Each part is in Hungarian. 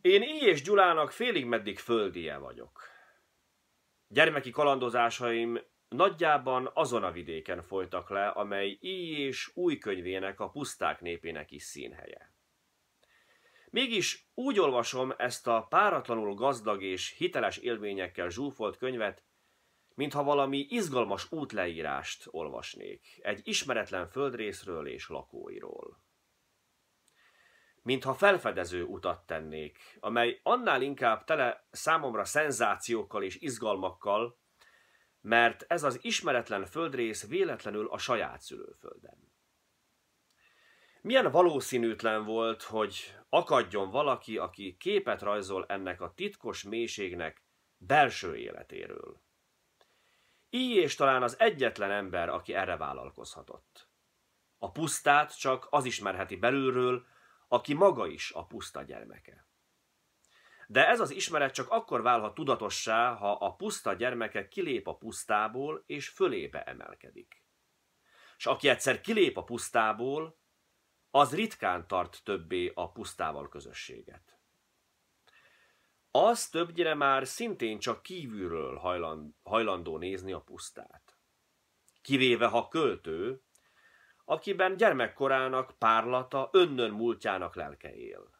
Én így és Gyulának félig meddig földie vagyok. Gyermeki kalandozásaim nagyjában azon a vidéken folytak le, amely így és új könyvének a puszták népének is színhelye. Mégis úgy olvasom ezt a páratlanul gazdag és hiteles élményekkel zsúfolt könyvet, mintha valami izgalmas útleírást olvasnék egy ismeretlen földrészről és lakóiról mintha felfedező utat tennék, amely annál inkább tele számomra szenzációkkal és izgalmakkal, mert ez az ismeretlen földrész véletlenül a saját szülőföldem. Milyen valószínűtlen volt, hogy akadjon valaki, aki képet rajzol ennek a titkos mélységnek belső életéről. Így és talán az egyetlen ember, aki erre vállalkozhatott. A pusztát csak az ismerheti belülről, aki maga is a puszta gyermeke. De ez az ismeret csak akkor válhat tudatossá, ha a puszta gyermeke kilép a pusztából és fölébe emelkedik. És aki egyszer kilép a pusztából, az ritkán tart többé a pusztával közösséget. Az többnyire már szintén csak kívülről hajlandó nézni a pusztát. Kivéve ha költő, akiben gyermekkorának párlata önnön múltjának lelke él.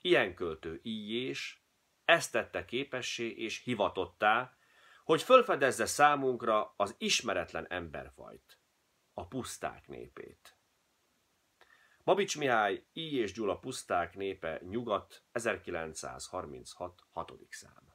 Ilyen költő és ezt tette képessé és hivatottá, hogy fölfedezze számunkra az ismeretlen emberfajt, a puszták népét. Babics Mihály, I. és Gyula puszták népe, Nyugat, 1936. 6. szám.